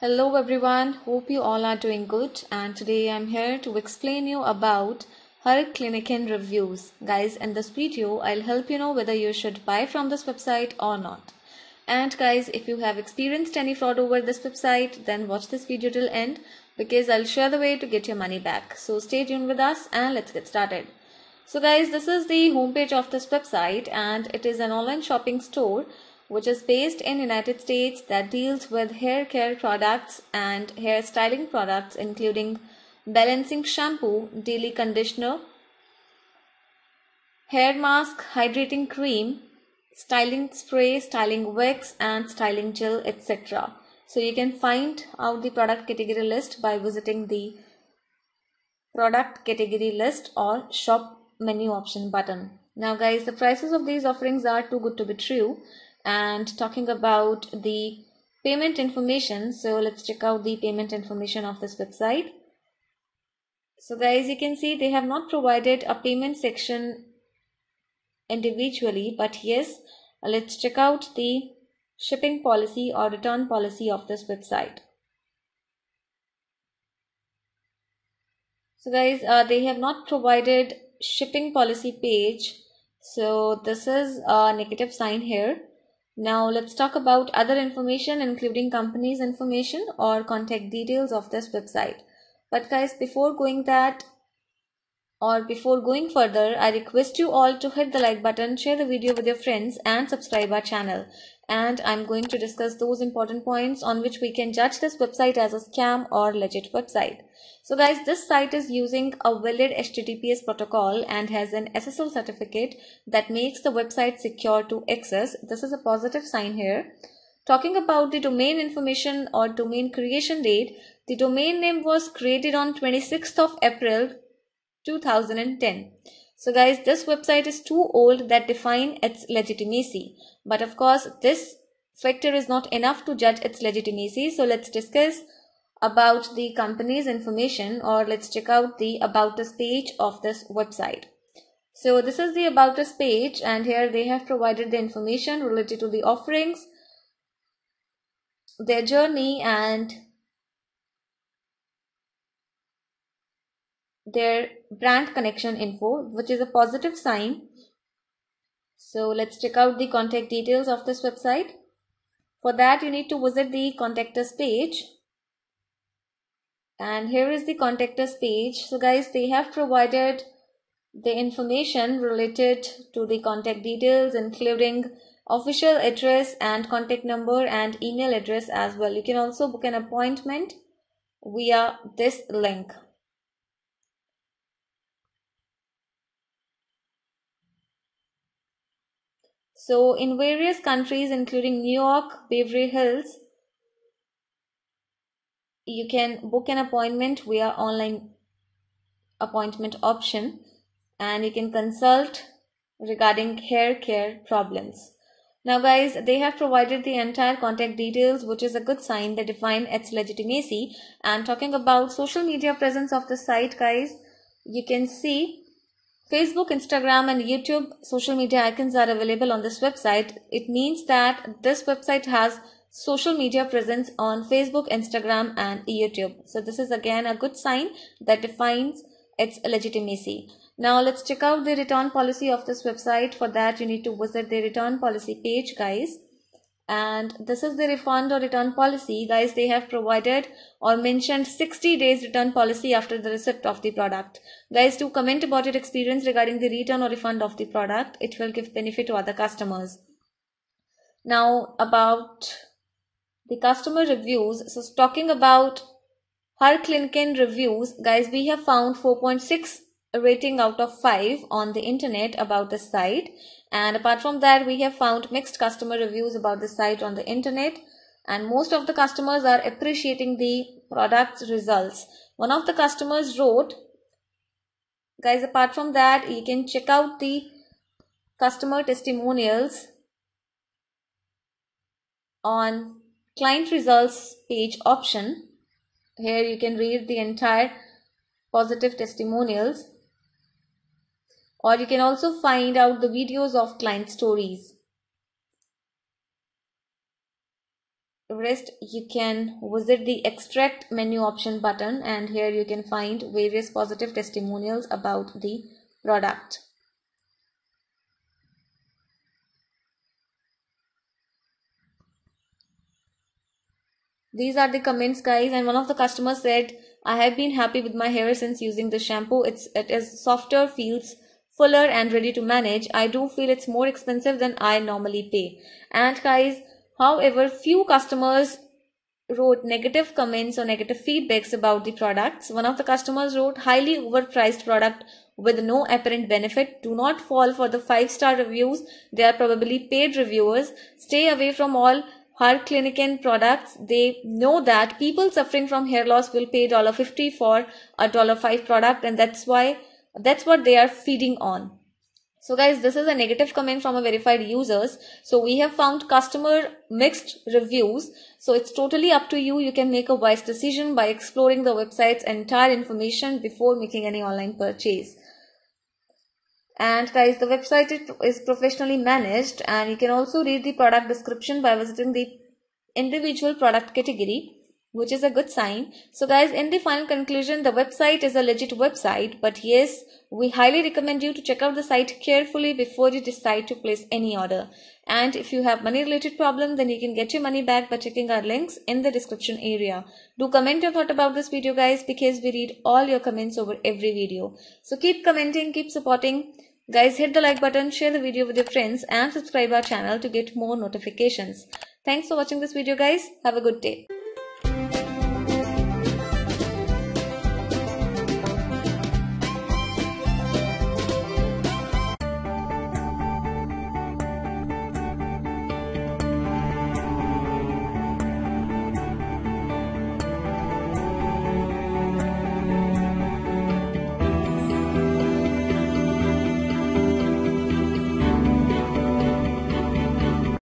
Hello everyone, hope you all are doing good and today I'm here to explain you about her Kliniken reviews. Guys, in this video, I'll help you know whether you should buy from this website or not. And guys, if you have experienced any fraud over this website, then watch this video till end because I'll share the way to get your money back. So stay tuned with us and let's get started. So guys, this is the homepage of this website and it is an online shopping store which is based in United States that deals with hair care products and hair styling products including balancing shampoo, daily conditioner, hair mask, hydrating cream, styling spray, styling wax and styling gel etc. So you can find out the product category list by visiting the product category list or shop menu option button. Now guys the prices of these offerings are too good to be true and talking about the payment information so let's check out the payment information of this website. So guys you can see they have not provided a payment section individually. But yes, let's check out the shipping policy or return policy of this website. So guys, uh, they have not provided shipping policy page. So this is a negative sign here. Now let's talk about other information including company's information or contact details of this website. But guys, before going that, or before going further, I request you all to hit the like button, share the video with your friends and subscribe our channel. And I'm going to discuss those important points on which we can judge this website as a scam or legit website. So guys, this site is using a valid HTTPS protocol and has an SSL certificate that makes the website secure to access. This is a positive sign here. Talking about the domain information or domain creation date, the domain name was created on 26th of April 2010. So guys, this website is too old that define its legitimacy. But of course, this factor is not enough to judge its legitimacy. So let's discuss about the company's information or let's check out the about us page of this website. So this is the about us page and here they have provided the information related to the offerings, their journey and their brand connection info, which is a positive sign. So let's check out the contact details of this website. For that, you need to visit the contact us page. And here is the contact us page. So guys, they have provided the information related to the contact details, including official address and contact number and email address as well. You can also book an appointment via this link. So, in various countries, including New York, Beverly Hills, you can book an appointment via online appointment option and you can consult regarding hair care problems. Now, guys, they have provided the entire contact details, which is a good sign. They define its legitimacy. And talking about social media presence of the site, guys, you can see Facebook, Instagram, and YouTube social media icons are available on this website. It means that this website has social media presence on Facebook, Instagram, and YouTube. So this is again a good sign that defines its legitimacy. Now let's check out the return policy of this website. For that, you need to visit the return policy page, guys and this is the refund or return policy guys they have provided or mentioned 60 days return policy after the receipt of the product guys do comment about your experience regarding the return or refund of the product it will give benefit to other customers now about the customer reviews so talking about her clinkin reviews guys we have found 4.6 a rating out of 5 on the internet about the site and apart from that we have found mixed customer reviews about the site on the internet and most of the customers are appreciating the product's results one of the customers wrote guys apart from that you can check out the customer testimonials on client results page option here you can read the entire positive testimonials or you can also find out the videos of client stories. Rest you can visit the extract menu option button and here you can find various positive testimonials about the product. These are the comments guys and one of the customers said I have been happy with my hair since using the shampoo. It's it is softer, feels fuller and ready to manage, I do feel it's more expensive than I normally pay. And guys, however, few customers wrote negative comments or negative feedbacks about the products. One of the customers wrote highly overpriced product with no apparent benefit. Do not fall for the five star reviews. They are probably paid reviewers. Stay away from all her products. They know that people suffering from hair loss will pay $1.50 for a $1.5 product and that's why that's what they are feeding on so guys, this is a negative comment from a verified users. So we have found customer mixed reviews. So it's totally up to you. You can make a wise decision by exploring the website's entire information before making any online purchase. And guys, the website is professionally managed and you can also read the product description by visiting the individual product category which is a good sign. So guys, in the final conclusion, the website is a legit website, but yes, we highly recommend you to check out the site carefully before you decide to place any order. And if you have money related problem, then you can get your money back by checking our links in the description area. Do comment your thought about this video guys, because we read all your comments over every video. So keep commenting, keep supporting. Guys, hit the like button, share the video with your friends and subscribe our channel to get more notifications. Thanks for watching this video guys. Have a good day.